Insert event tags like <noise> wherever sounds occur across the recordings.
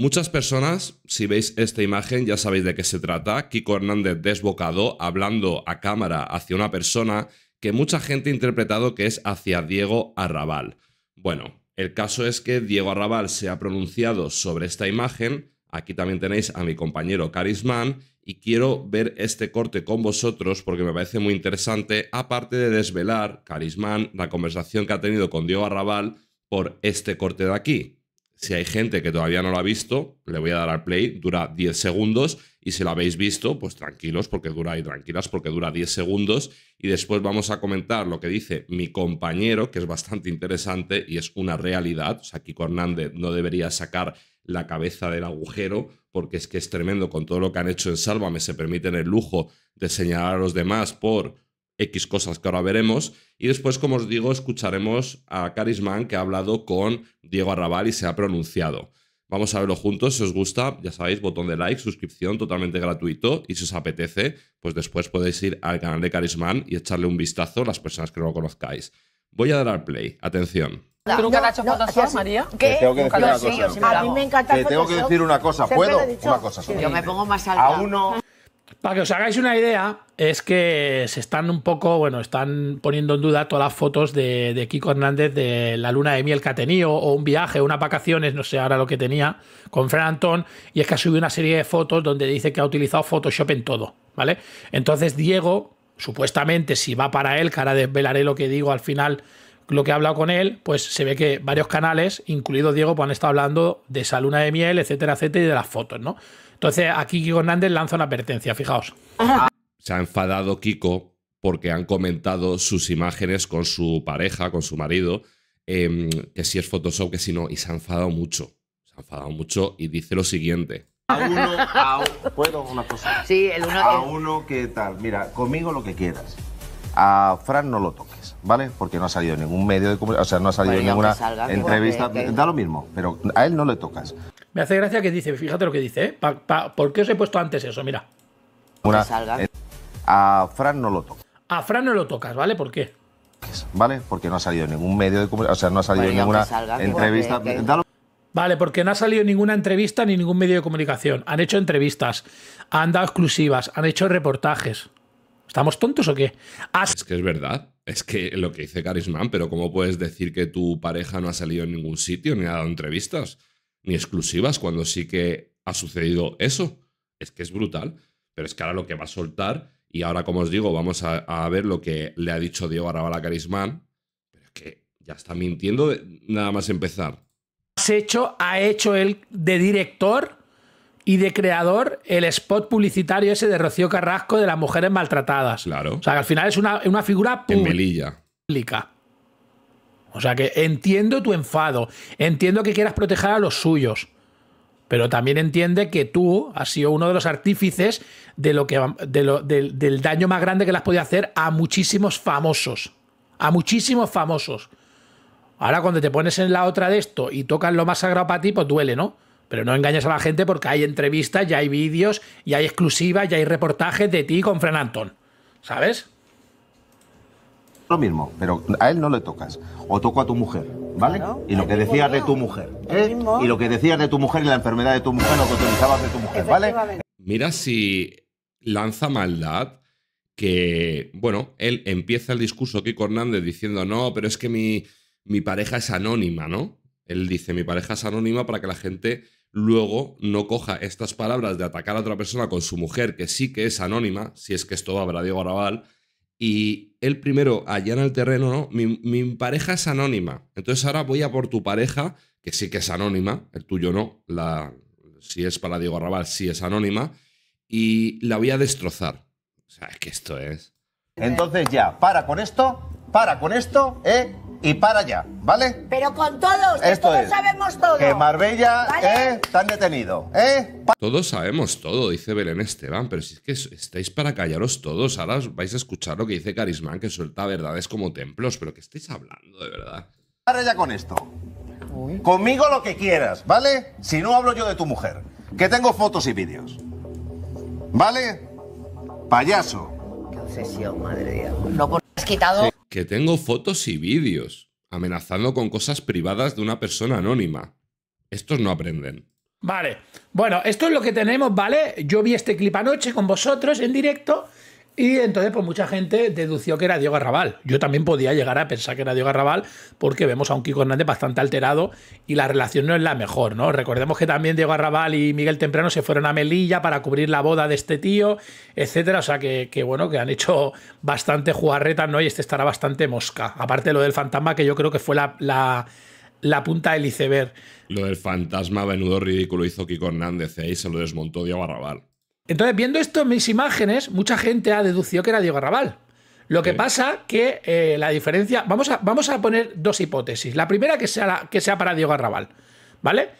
Muchas personas, si veis esta imagen, ya sabéis de qué se trata. Kiko Hernández desbocado, hablando a cámara hacia una persona que mucha gente ha interpretado que es hacia Diego Arrabal. Bueno, el caso es que Diego Arrabal se ha pronunciado sobre esta imagen. Aquí también tenéis a mi compañero Carismán y quiero ver este corte con vosotros porque me parece muy interesante, aparte de desvelar, Carismán la conversación que ha tenido con Diego Arrabal por este corte de aquí. Si hay gente que todavía no lo ha visto, le voy a dar al play, dura 10 segundos y si lo habéis visto, pues tranquilos porque dura y tranquilas porque dura 10 segundos y después vamos a comentar lo que dice mi compañero, que es bastante interesante y es una realidad. O sea, Kiko Hernández no debería sacar la cabeza del agujero porque es que es tremendo con todo lo que han hecho en Sálvame, se permiten el lujo de señalar a los demás por X cosas que ahora veremos. Y después, como os digo, escucharemos a Carismán que ha hablado con Diego Arrabal y se ha pronunciado. Vamos a verlo juntos. Si os gusta, ya sabéis, botón de like, suscripción totalmente gratuito. Y si os apetece, pues después podéis ir al canal de Carismán y echarle un vistazo a las personas que no lo conozcáis. Voy a dar al play. Atención. ¿Tú nunca has hecho María? ¿Qué? que Te tengo que decir una cosa. ¿Puedo? Una cosa. yo me pongo más A uno... Para que os hagáis una idea, es que se están un poco, bueno, están poniendo en duda todas las fotos de, Kiko Hernández de la luna de miel que ha tenido, o un viaje, unas vacaciones, no sé ahora lo que tenía, con Fran Antón, y es que ha subido una serie de fotos donde dice que ha utilizado Photoshop en todo, ¿vale? Entonces Diego, supuestamente, si va para él, que ahora desvelaré lo que digo al final, lo que he hablado con él, pues se ve que varios canales, incluido Diego, pues han estado hablando de esa luna de miel, etcétera, etcétera, y de las fotos, ¿no? Entonces, aquí Kiko Hernández lanza una advertencia, fijaos. Se ha enfadado Kiko porque han comentado sus imágenes con su pareja, con su marido, em, que si es Photoshop, que si no, y se ha enfadado mucho. Se ha enfadado mucho y dice lo siguiente. A uno, a, ¿puedo una cosa? Sí, el uno. A uno, ¿qué tal? Mira, conmigo lo que quieras. A Fran no lo toques, ¿vale? Porque no ha salido ningún medio de comunicación, o sea, no ha salido ninguna entrevista. Da lo mismo, pero a él no le tocas. Me hace gracia que dice, fíjate lo que dice, ¿eh? ¿Por qué os he puesto antes eso? Mira. a Fran no lo tocas. A Fran no lo tocas, ¿vale? ¿Por qué? ¿Vale? Porque no ha salido en ningún medio de comunicación, o sea, no ha salido ninguna entrevista. Vale, porque no ha salido ninguna entrevista ni ningún medio de comunicación. Han hecho entrevistas, han dado exclusivas, han hecho reportajes. ¿Estamos tontos o qué? es que es verdad. Es que lo que dice Carismán, pero ¿cómo puedes decir que tu pareja no ha salido en ningún sitio ni ha dado entrevistas? ni exclusivas cuando sí que ha sucedido eso. Es que es brutal. Pero es que ahora lo que va a soltar, y ahora como os digo, vamos a, ver lo que le ha dicho Diego Arabala Carismán, pero es que ya está mintiendo nada más empezar. Has hecho, ha hecho él de director y de creador el spot publicitario ese de Rocío Carrasco de las mujeres maltratadas. Claro. O sea, que al final es una, una figura pública. O sea que entiendo tu enfado, entiendo que quieras proteger a los suyos, pero también entiende que tú has sido uno de los artífices de lo que, del daño más grande que las has podido hacer a muchísimos famosos. A muchísimos famosos. Ahora, cuando te pones en la otra de esto y tocas lo más sagrado para ti, pues duele, ¿no? Pero no engañes a la gente porque hay entrevistas, ya hay vídeos, ya hay exclusivas, ya hay reportajes de ti con Fran Antón. ¿Sabes? Lo mismo, pero a él no le tocas. O toco a tu mujer, ¿vale? y lo que decías de tu mujer, ¿eh? Y lo que decías de tu mujer y la enfermedad de tu mujer, lo que utilizabas de tu mujer, ¿vale? Mira si lanza maldad que, bueno, él empieza el discurso con Hernández diciendo, no, pero es que mi, mi pareja es anónima, ¿no? Él dice, mi pareja es anónima para que la gente luego no coja estas palabras de atacar a otra persona con su mujer, que sí que es anónima, si es que esto va a Diego Arabal, y el primero allá en el terreno, ¿no? Mi, pareja es anónima. Entonces ahora voy a por tu pareja, que sí que es anónima, el tuyo no. La, si es para Diego Arrabal, sí es anónima. Y la voy a destrozar. O sea, es que esto es. Entonces ya, para con esto, para con esto, ¿eh? y para allá, ¿vale? Pero con todos, todos sabemos todo. Que Marbella, ¿eh? Están detenido, ¿eh? todos sabemos todo, dice Belén Esteban, pero si es que estáis para callaros todos, ahora vais a escuchar lo que dice Carismán, que suelta verdades como templos, pero que estáis hablando, de verdad. Para ya con esto. Conmigo lo que quieras, ¿vale? Si no hablo yo de tu mujer, que tengo fotos y vídeos. ¿Vale? Payaso. Qué madre No, que tengo fotos y vídeos amenazando con cosas privadas de una persona anónima. Estos no aprenden. Vale. Bueno, esto es lo que tenemos, ¿vale? Yo vi este clip anoche con vosotros en directo y entonces, pues mucha gente dedució que era Diego Arrabal. Yo también podía llegar a pensar que era Diego Arrabal, porque vemos a un Kiko Hernández bastante alterado y la relación no es la mejor, ¿no? Recordemos que también Diego Arrabal y Miguel Temprano se fueron a Melilla para cubrir la boda de este tío, etcétera. O sea que, que bueno, que han hecho bastante jugarretas, ¿no? Y este estará bastante mosca. Aparte lo del fantasma, que yo creo que fue la, la punta del iceberg. Lo del fantasma venudo ridículo hizo Kiko Hernández ¿eh? y se lo desmontó Diego Arrabal. Entonces, viendo esto, en mis imágenes, mucha gente ha deducido que era Diego Arrabal. Lo que pasa pasa que eh, la diferencia. Vamos a, vamos a poner dos hipótesis. La primera que sea, que sea para Diego Arrabal. ¿Vale?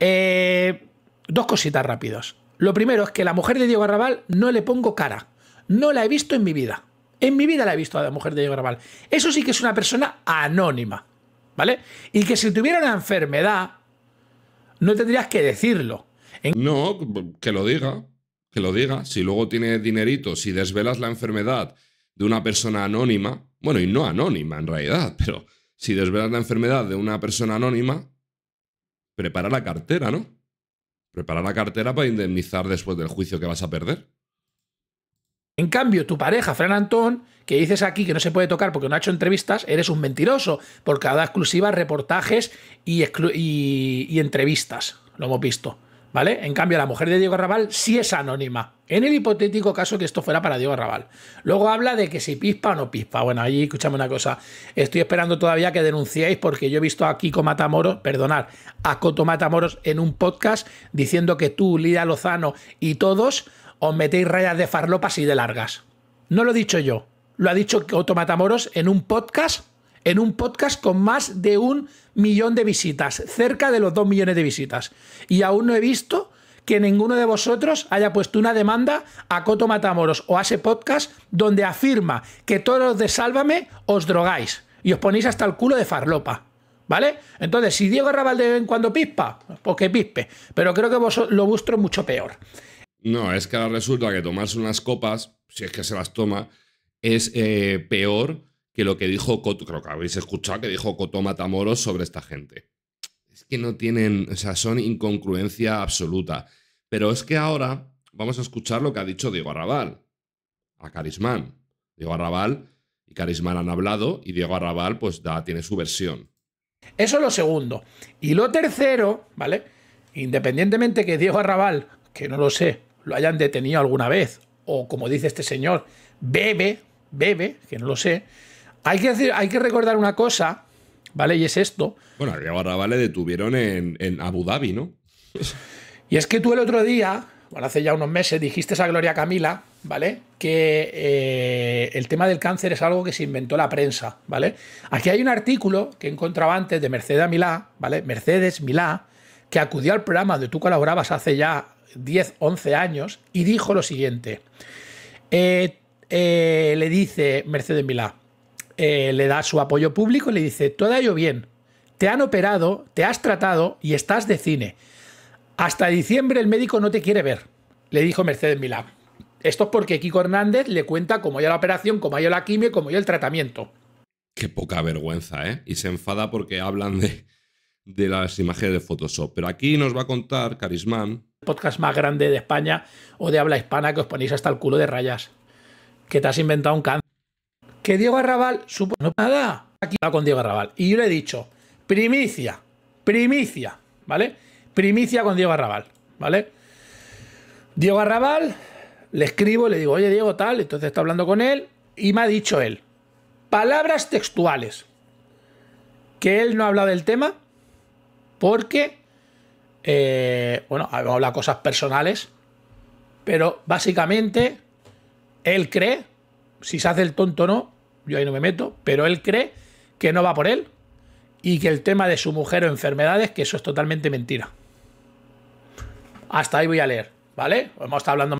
Eh, dos cositas rápidos. Lo primero es que la mujer de Diego Arrabal no le pongo cara. No la he visto en mi vida. En mi vida la he visto a la mujer de Diego Arrabal. Eso sí que es una persona anónima. ¿Vale? Y que si tuviera una enfermedad, no tendrías que decirlo. No, que lo diga que lo diga. Si luego tiene dinerito, si desvelas la enfermedad de una persona anónima, bueno, y no anónima en realidad, <laughs> pero si desvelas la enfermedad de una persona anónima, prepara la cartera, ¿no? Prepara la cartera para indemnizar después del juicio que vas a perder. En cambio, tu pareja, Fran Antón, que dices aquí que no se puede tocar porque no ha hecho entrevistas, eres un mentiroso, porque ha dado exclusivas reportajes y, y entrevistas. Lo hemos visto. ¿vale? En cambio, la mujer de Diego Raval sí es anónima, en el hipotético caso que esto fuera para Diego Arrabal. Luego habla de que si pispa o no pispa. Bueno, ahí escúchame una cosa. Estoy esperando todavía que denunciéis porque yo he visto a Kiko Matamoros, perdonad, a Coto Matamoros en un podcast diciendo que tú, Lidia Lozano y todos os metéis rayas de farlopas y de largas. No lo he dicho yo, lo ha dicho Coto Matamoros en un podcast en un podcast con más de un millón de visitas, cerca de los dos millones de visitas. Y aún no he visto que ninguno de vosotros haya puesto una demanda a Coto Matamoros o a ese podcast donde afirma que todos los de Sálvame os drogáis y os ponéis hasta el culo de farlopa. ¿Vale? Entonces, si Diego Arrabal de vez en cuando pispa, pues que pispe. Pero creo que vos lo vuestro mucho peor. No, es que ahora resulta que tomarse unas copas, si es que se las toma, es eh, peor que lo que dijo creo que habéis escuchado que dijo Cotó Matamoros sobre esta gente. Es que no tienen, o sea, son incongruencia absoluta. Pero es que ahora vamos a escuchar lo que ha dicho Diego Arrabal a Carismán. Diego Arrabal y Carismán han hablado y Diego Arrabal pues da, tiene su versión. Eso es lo segundo. Y lo tercero, ¿vale? Independientemente que Diego Arrabal, que no lo sé, lo hayan detenido alguna vez, o como dice este señor, bebe, bebe, que no lo sé, hay que, hay que recordar una cosa, ¿vale? Y es esto. Bueno, ahora vale, detuvieron en, Abu Dhabi, ¿no? <laughs> y es que tú el otro día, bueno, hace ya unos meses, dijiste a Gloria Camila, ¿vale? Que eh, el tema del cáncer es algo que se inventó la prensa, ¿vale? Aquí hay un artículo que encontraba antes de Mercedes Milá, ¿vale? Mercedes Milá, que acudió al programa donde tú colaborabas hace ya 10, 11 años y dijo lo siguiente. Eh, eh, le dice Mercedes Milá, eh, le da su apoyo público y le dice, todo ello bien, te han operado, te has tratado y estás de cine. Hasta diciembre el médico no te quiere ver, le dijo Mercedes Milán. Esto es porque Kiko Hernández le cuenta cómo ya la operación, cómo ha la quimio, cómo ha el tratamiento. Qué poca vergüenza, ¿eh? Y se enfada porque hablan de, de las imágenes de Photoshop. Pero aquí nos va a contar Carismán. El podcast más grande de España o de habla hispana que os ponéis hasta el culo de rayas. Que te has inventado un cáncer que Diego Arrabal supo no nada. Aquí va con Diego Arrabal. Y yo le he dicho, primicia, primicia, ¿vale? Primicia con Diego Arrabal, ¿vale? Diego Arrabal, le escribo, le digo, oye Diego, tal, entonces está hablando con él y me ha dicho él, palabras textuales, que él no ha hablado del tema porque, eh, bueno, habla cosas personales, pero básicamente él cree, si se hace el tonto o no, yo ahí no me meto, pero él cree que no va por él y que el tema de su mujer o enfermedades, que eso es totalmente mentira. Hasta ahí voy a leer, ¿vale? Hemos estado hablando.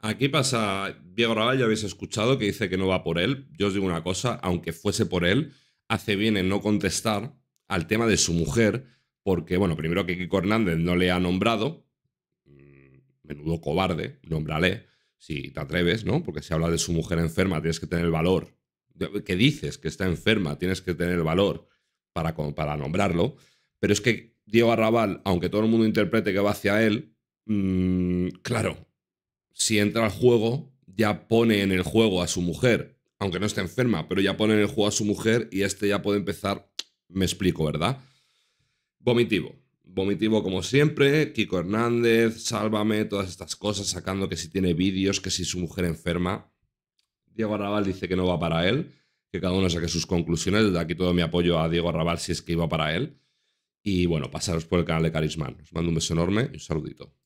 Aquí pasa, Diego Raval, ya habéis escuchado que dice que no va por él. Yo os digo una cosa, aunque fuese por él, hace bien en no contestar al tema de su mujer, porque, bueno, primero que Kiko Hernández no le ha nombrado, mm, menudo cobarde, nómbrale, si te atreves, ¿no? Porque si habla de su mujer enferma, tienes que tener el valor que dices que está enferma, tienes que tener valor para, para nombrarlo, pero es que Diego Arrabal, aunque todo el mundo interprete que va hacia él, mm, claro, si entra al juego, ya pone en el juego a su mujer, aunque no esté enferma, pero ya pone en el juego a su mujer y este ya puede empezar, me explico, ¿verdad? Vomitivo. Vomitivo como siempre, Kiko Hernández, Sálvame, todas estas cosas, sacando que si tiene vídeos, que si su mujer enferma, Diego Arrabal dice que no va para él, que cada uno saque sus conclusiones. Desde aquí todo mi apoyo a Diego Arrabal si es que iba para él. Y bueno, pasaros por el canal de Carismán. Os mando un beso enorme y un saludito.